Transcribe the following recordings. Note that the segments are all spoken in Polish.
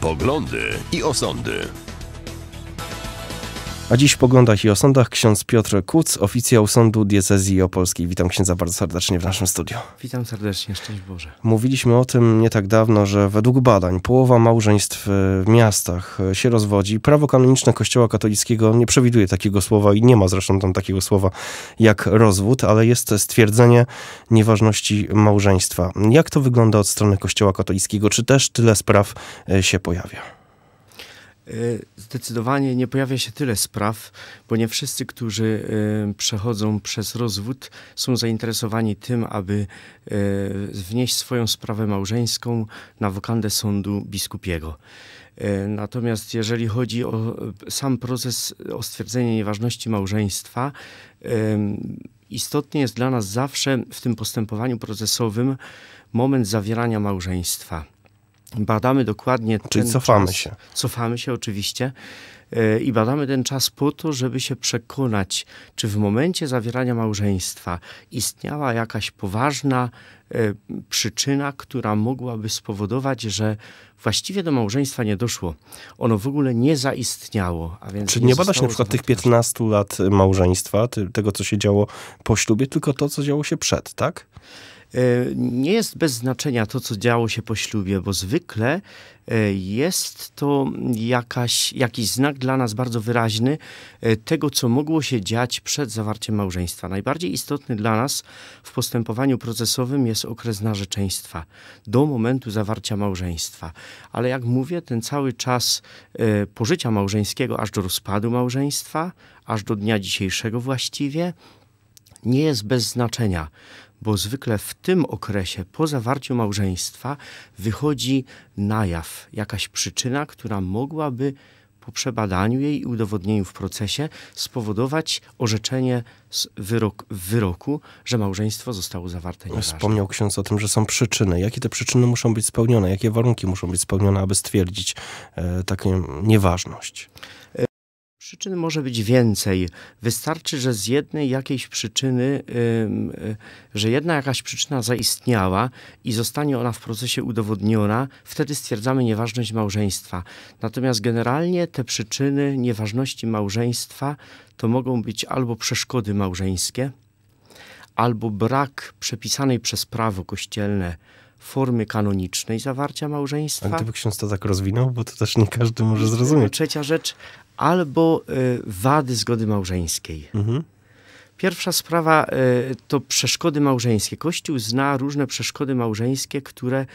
poglądy i osądy. A dziś w poglądach i osądach ksiądz Piotr Kuc, oficjał Sądu Diecezji Opolskiej. Witam księdza bardzo serdecznie w naszym studiu. Witam serdecznie, szczęść Boże. Mówiliśmy o tym nie tak dawno, że według badań połowa małżeństw e, w miastach e, się rozwodzi. Prawo kanoniczne Kościoła katolickiego nie przewiduje takiego słowa i nie ma zresztą tam takiego słowa jak rozwód, ale jest stwierdzenie nieważności małżeństwa. Jak to wygląda od strony Kościoła katolickiego? Czy też tyle spraw e, się pojawia? E, zdecydowanie nie pojawia się tyle spraw, bo nie wszyscy, którzy e, przechodzą przez rozwód, są zainteresowani tym, aby e, wnieść swoją sprawę małżeńską na wokandę sądu biskupiego. Natomiast jeżeli chodzi o sam proces, o stwierdzenie nieważności małżeństwa, istotny jest dla nas zawsze w tym postępowaniu procesowym moment zawierania małżeństwa badamy dokładnie. Czyli cofamy czas. się. Cofamy się oczywiście yy, i badamy ten czas po to, żeby się przekonać, czy w momencie zawierania małżeństwa istniała jakaś poważna yy, przyczyna, która mogłaby spowodować, że właściwie do małżeństwa nie doszło. Ono w ogóle nie zaistniało. A więc Czyli nie, nie badać na przykład tych 15 lat małżeństwa, tego co się działo po ślubie, tylko to co działo się przed, tak? E, nie jest bez znaczenia to, co działo się po ślubie, bo zwykle e, jest to jakaś, jakiś znak dla nas bardzo wyraźny e, tego, co mogło się dziać przed zawarciem małżeństwa. Najbardziej istotny dla nas w postępowaniu procesowym jest okres narzeczeństwa do momentu zawarcia małżeństwa. Ale jak mówię, ten cały czas pożycia małżeńskiego aż do rozpadu małżeństwa, aż do dnia dzisiejszego właściwie, nie jest bez znaczenia bo zwykle w tym okresie po zawarciu małżeństwa wychodzi na jaw jakaś przyczyna, która mogłaby po przebadaniu jej i udowodnieniu w procesie spowodować orzeczenie wyrok, wyroku, że małżeństwo zostało zawarte nieważne. Wspomniał ksiądz o tym, że są przyczyny. Jakie te przyczyny muszą być spełnione? Jakie warunki muszą być spełnione, aby stwierdzić e, taką nieważność? przyczyn może być więcej. Wystarczy, że z jednej jakiejś przyczyny, y, że jedna jakaś przyczyna zaistniała i zostanie ona w procesie udowodniona, wtedy stwierdzamy nieważność małżeństwa. Natomiast generalnie te przyczyny nieważności małżeństwa to mogą być albo przeszkody małżeńskie, albo brak przepisanej przez prawo kościelne formy kanonicznej zawarcia małżeństwa. A gdyby ksiądz to tak rozwinął, bo to też nie każdy może y, zrozumieć. Trzecia rzecz, albo y, wady zgody małżeńskiej. Mhm. Pierwsza sprawa y, to przeszkody małżeńskie. Kościół zna różne przeszkody małżeńskie, które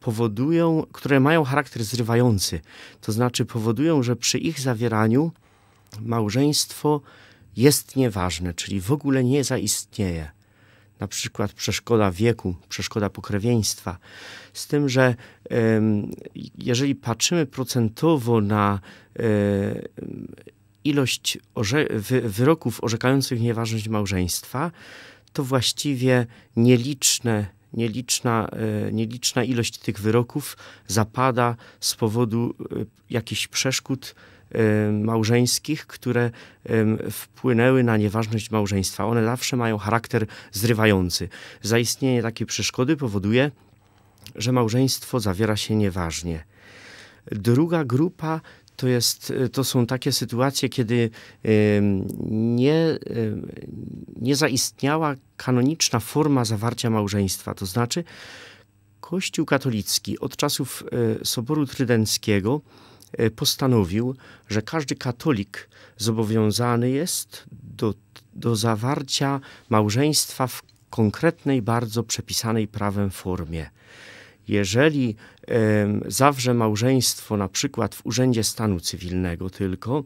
powodują, które mają charakter zrywający. To znaczy powodują, że przy ich zawieraniu małżeństwo jest nieważne, czyli w ogóle nie zaistnieje na przykład przeszkoda wieku, przeszkoda pokrewieństwa. Z tym, że jeżeli patrzymy procentowo na ilość wyroków orzekających nieważność małżeństwa, to właściwie nieliczne, nieliczna, e, nieliczna ilość tych wyroków zapada z powodu e, jakichś przeszkód małżeńskich, które wpłynęły na nieważność małżeństwa. One zawsze mają charakter zrywający. Zaistnienie takiej przeszkody powoduje, że małżeństwo zawiera się nieważnie. Druga grupa to, jest, e, to są takie sytuacje, kiedy nie, nie zaistniała kanoniczna forma zawarcia małżeństwa. To znaczy, Kościół katolicki od czasów e, Soboru Trydenckiego E, postanowił, że każdy katolik zobowiązany jest do, do zawarcia małżeństwa w konkretnej, bardzo przepisanej prawem formie. Jeżeli zawrze małżeństwo na przykład w Urzędzie Stanu Cywilnego tylko,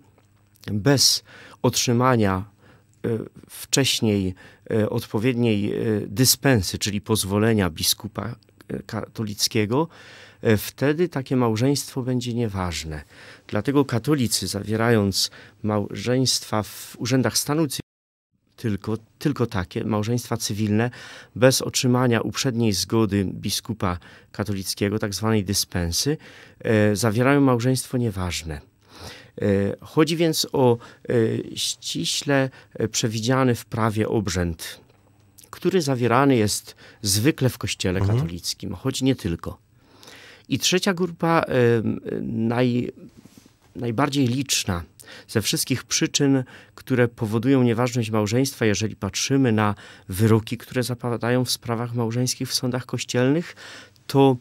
bez otrzymania e, wcześniej e, odpowiedniej dyspensy, czyli pozwolenia biskupa katolickiego, E, wtedy takie małżeństwo będzie nieważne. Dlatego katolicy, zawierając małżeństwa w urzędach stanu tylko, tylko takie małżeństwa cywilne bez otrzymania uprzedniej zgody biskupa katolickiego, tak zwanej dyspensy, e, zawierają małżeństwo nieważne. E, chodzi więc o e, ściśle e, przewidziany w prawie obrzęd, który zawierany jest zwykle w kościele mhm. katolickim, choć nie tylko. I trzecia grupa, naj, najbardziej liczna ze wszystkich przyczyn, które powodują nieważność małżeństwa, jeżeli patrzymy na wyroki, które zapadają w sprawach małżeńskich w sądach kościelnych, to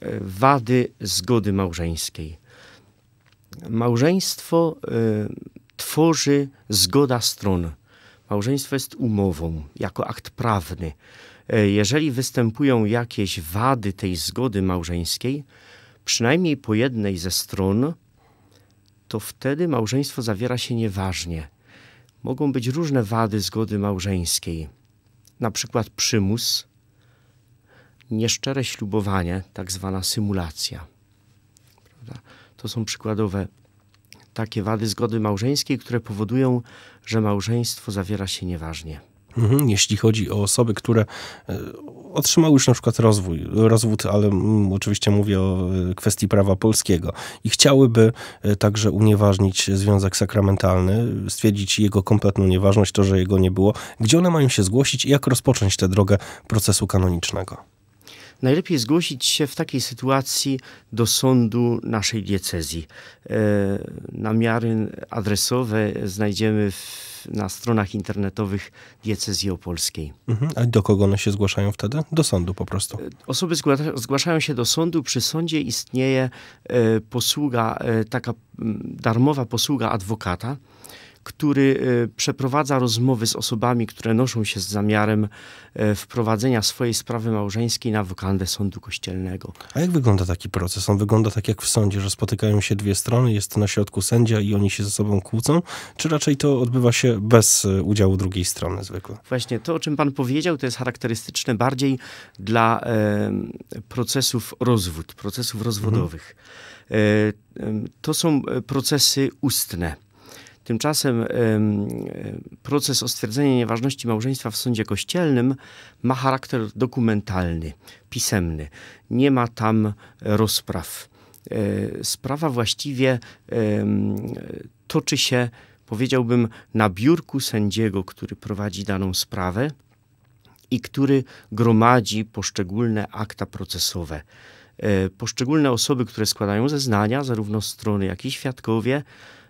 e, wady zgody małżeńskiej. Małżeństwo tworzy zgoda stron. Małżeństwo jest umową jako akt prawny. E, jeżeli występują jakieś wady tej zgody małżeńskiej, przynajmniej po jednej ze stron, to wtedy małżeństwo zawiera się nieważnie. Mogą być różne wady zgody małżeńskiej, na przykład przymus, nieszczere ślubowanie, tak zwana symulacja. Prawda? To są przykładowe takie wady zgody małżeńskiej, które powodują, że małżeństwo zawiera się nieważnie. Mhm, jeśli chodzi o osoby, które e, otrzymały już na przykład rozwój, rozwód, ale mm, oczywiście mówię o e, kwestii prawa polskiego i chciałyby e, także unieważnić związek sakramentalny, stwierdzić jego kompletną nieważność, to, że jego nie było, gdzie one mają się zgłosić i jak rozpocząć tę drogę procesu kanonicznego? najlepiej zgłosić się w takiej sytuacji do sądu naszej diecezji. E, namiary adresowe znajdziemy w na stronach internetowych diecezji opolskiej. Mhm. A do kogo one się zgłaszają wtedy? Do sądu po prostu. E, osoby zgłaszają się do sądu. Przy sądzie istnieje e, posługa, taka darmowa posługa adwokata który e, przeprowadza rozmowy z osobami, które noszą się z zamiarem e, wprowadzenia swojej sprawy małżeńskiej na wokandę sądu kościelnego. A jak wygląda taki proces? On wygląda tak jak w sądzie, że spotykają się dwie strony, jest na środku sędzia i oni się ze sobą kłócą, czy raczej to odbywa się bez e, udziału drugiej strony zwykle? Właśnie to, o czym pan powiedział, to jest charakterystyczne bardziej dla e, procesów rozwód, procesów rozwodowych. Mhm. E, to są procesy ustne Tymczasem proces o stwierdzenie nieważności małżeństwa w sądzie kościelnym ma charakter dokumentalny, pisemny. Nie ma tam rozpraw. E, sprawa właściwie toczy się, powiedziałbym, na biurku sędziego, który prowadzi daną sprawę i który gromadzi poszczególne akta procesowe. E, poszczególne osoby, które składają zeznania, zarówno strony, jak i świadkowie,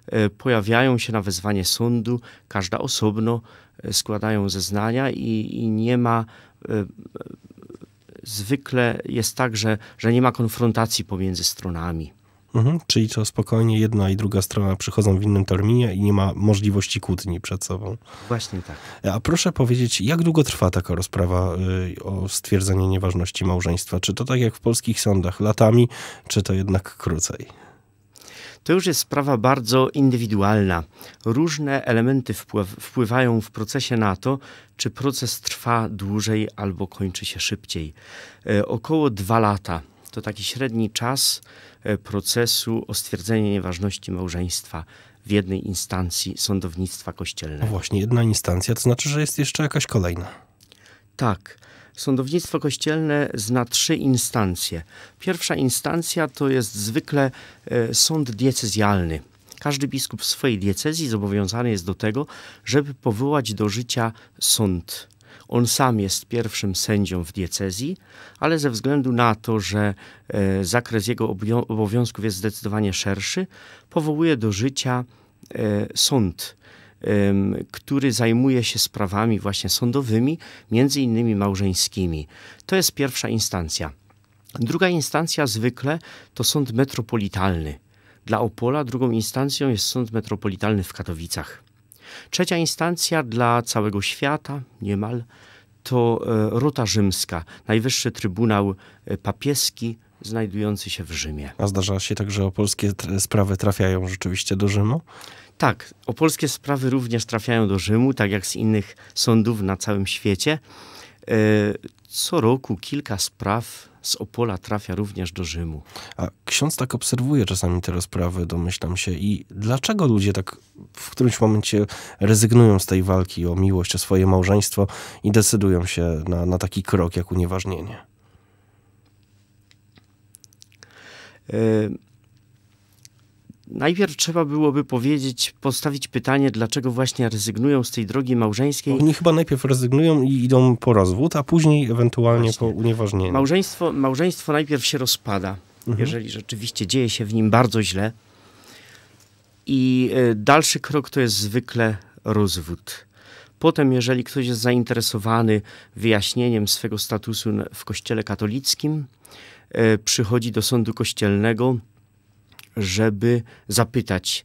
E, pojawiają się na wezwanie sądu, każda osobno e, składają zeznania i, i nie ma e, zwykle jest tak, że, że nie ma konfrontacji pomiędzy stronami. Mhm, czyli to spokojnie jedna i druga strona przychodzą w innym terminie i nie ma możliwości kłótni przed sobą. Właśnie tak. A proszę powiedzieć, jak długo trwa taka rozprawa y, o stwierdzenie nieważności małżeństwa? Czy to tak jak w polskich sądach, latami, czy to jednak krócej? to już jest sprawa bardzo indywidualna. Różne elementy wpływ, wpływają w procesie na to, czy proces trwa dłużej albo kończy się szybciej. E, około dwa lata to taki średni czas e, procesu o stwierdzenie nieważności małżeństwa w jednej instancji sądownictwa kościelnego. No właśnie, jedna instancja, to znaczy, że jest jeszcze jakaś kolejna. Tak. Sądownictwo kościelne zna trzy instancje. Pierwsza instancja to jest zwykle e, sąd diecezjalny. Każdy biskup w swojej diecezji zobowiązany jest do tego, żeby powołać do życia sąd. On sam jest pierwszym sędzią w diecezji, ale ze względu na to, że e, zakres jego obowiązków jest zdecydowanie szerszy, powołuje do życia e, sąd który zajmuje się sprawami właśnie sądowymi, między innymi małżeńskimi. To jest pierwsza instancja. Druga instancja zwykle to sąd metropolitalny. Dla Opola drugą instancją jest sąd metropolitalny w Katowicach. Trzecia instancja dla całego świata niemal to e, Rota Rzymska, najwyższy trybunał e, papieski znajdujący się w Rzymie. A zdarza się tak, że opolskie sprawy trafiają rzeczywiście do Rzymu? Tak, opolskie sprawy również trafiają do Rzymu, tak jak z innych sądów na całym świecie. E, co roku kilka spraw z Opola trafia również do Rzymu. A ksiądz tak obserwuje czasami te rozprawy, domyślam się. I dlaczego ludzie tak w którymś momencie rezygnują z tej walki o miłość, o swoje małżeństwo i decydują się na, na taki krok jak unieważnienie? E, Najpierw trzeba byłoby powiedzieć, postawić pytanie, dlaczego właśnie rezygnują z tej drogi małżeńskiej. Oni chyba najpierw rezygnują i idą po rozwód, a później ewentualnie właśnie. po unieważnieniu. Małżeństwo, małżeństwo najpierw się rozpada, mhm. jeżeli rzeczywiście dzieje się w nim bardzo źle. I e, dalszy krok to jest zwykle rozwód. Potem, jeżeli ktoś jest zainteresowany wyjaśnieniem swego statusu w kościele katolickim, e, przychodzi do sądu kościelnego żeby zapytać,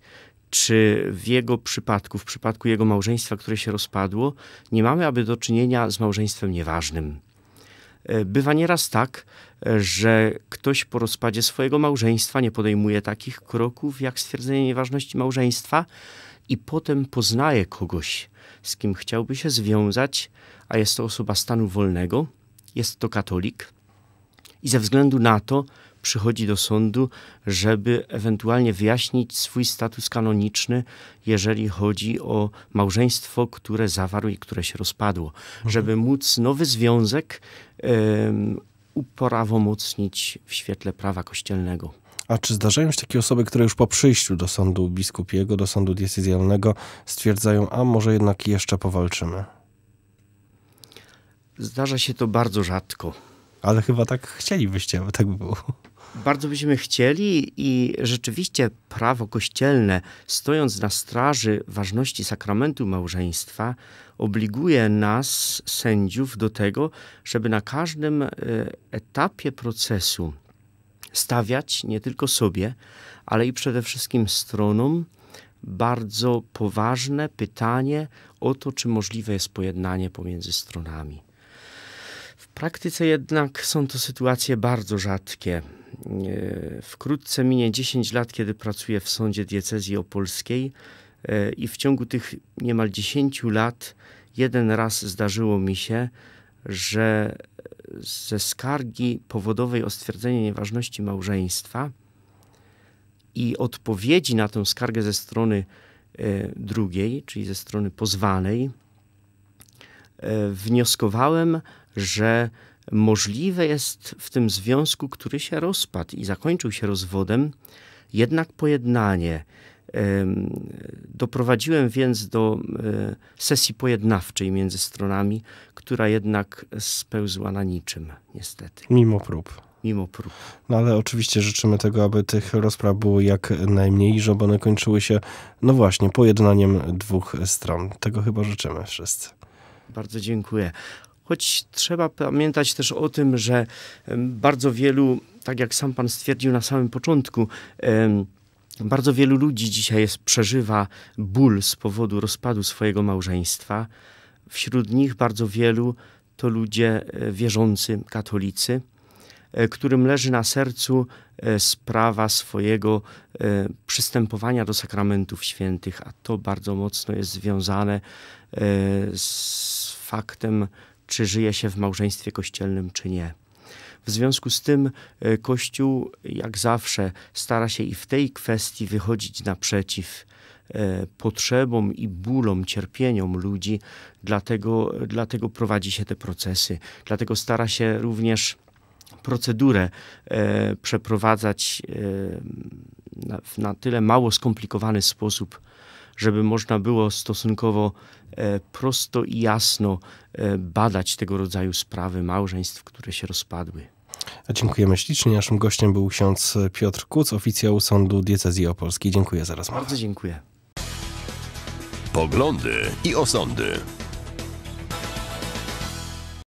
czy w jego przypadku, w przypadku jego małżeństwa, które się rozpadło, nie mamy aby do czynienia z małżeństwem nieważnym. E, bywa nieraz tak, e, że ktoś po rozpadzie swojego małżeństwa nie podejmuje takich kroków jak stwierdzenie nieważności małżeństwa i potem poznaje kogoś, z kim chciałby się związać, a jest to osoba stanu wolnego, jest to katolik i ze względu na to przychodzi do sądu, żeby ewentualnie wyjaśnić swój status kanoniczny, jeżeli chodzi o małżeństwo, które zawarł i które się rozpadło, mhm. żeby móc nowy związek um, uprawomocnić w świetle prawa kościelnego. A czy zdarzają się takie osoby, które już po przyjściu do sądu biskupiego, do sądu diecezjalnego stwierdzają, a może jednak jeszcze powalczymy? Zdarza się to bardzo rzadko. Ale chyba tak chcielibyście, aby tak było. Bardzo byśmy chcieli i rzeczywiście prawo kościelne, stojąc na straży ważności sakramentu małżeństwa, obliguje nas, sędziów, do tego, żeby na każdym e, etapie procesu stawiać nie tylko sobie, ale i przede wszystkim stronom bardzo poważne pytanie o to, czy możliwe jest pojednanie pomiędzy stronami. W praktyce jednak są to sytuacje bardzo rzadkie. E, wkrótce minie 10 lat, kiedy pracuję w sądzie diecezji opolskiej e, i w ciągu tych niemal 10 lat jeden raz zdarzyło mi się, że ze skargi powodowej o stwierdzenie nieważności małżeństwa i odpowiedzi na tę skargę ze strony e, drugiej, czyli ze strony pozwanej, wnioskowałem, że Możliwe jest w tym związku, który się rozpadł i zakończył się rozwodem, jednak pojednanie. Doprowadziłem więc do e, sesji pojednawczej między stronami, która jednak spełzła na niczym, niestety. Mimo prób. Mimo prób. No ale oczywiście życzymy tego, aby tych rozpraw było jak najmniej, żeby one kończyły się, no właśnie, pojednaniem dwóch stron. Tego chyba życzymy wszyscy. Bardzo dziękuję. Choć trzeba pamiętać też o tym, że bardzo wielu, tak jak sam pan stwierdził na samym początku, bardzo wielu ludzi dzisiaj jest, przeżywa ból z powodu rozpadu swojego małżeństwa. Wśród nich bardzo wielu to ludzie e, wierzący, katolicy, e, którym leży na sercu e, sprawa swojego przystępowania do sakramentów świętych, a to bardzo mocno jest związane z faktem czy żyje się w małżeństwie kościelnym, czy nie. W związku z tym e, Kościół, jak zawsze, stara się i w tej kwestii wychodzić naprzeciw e, potrzebom i bólom, cierpieniom ludzi, dlatego, dlatego prowadzi się te procesy, dlatego stara się również procedurę e, przeprowadzać e, na, na, tyle mało skomplikowany sposób, żeby można było stosunkowo e, prosto i jasno e, badać tego rodzaju sprawy małżeństw, które się rozpadły. Dziękujemy ślicznie. Naszym gościem był ksiądz Piotr Kuc, oficjał Sądu Diecezji Opolskiej. Dziękuję za rozmowę. Bardzo dziękuję. Poglądy i osądy.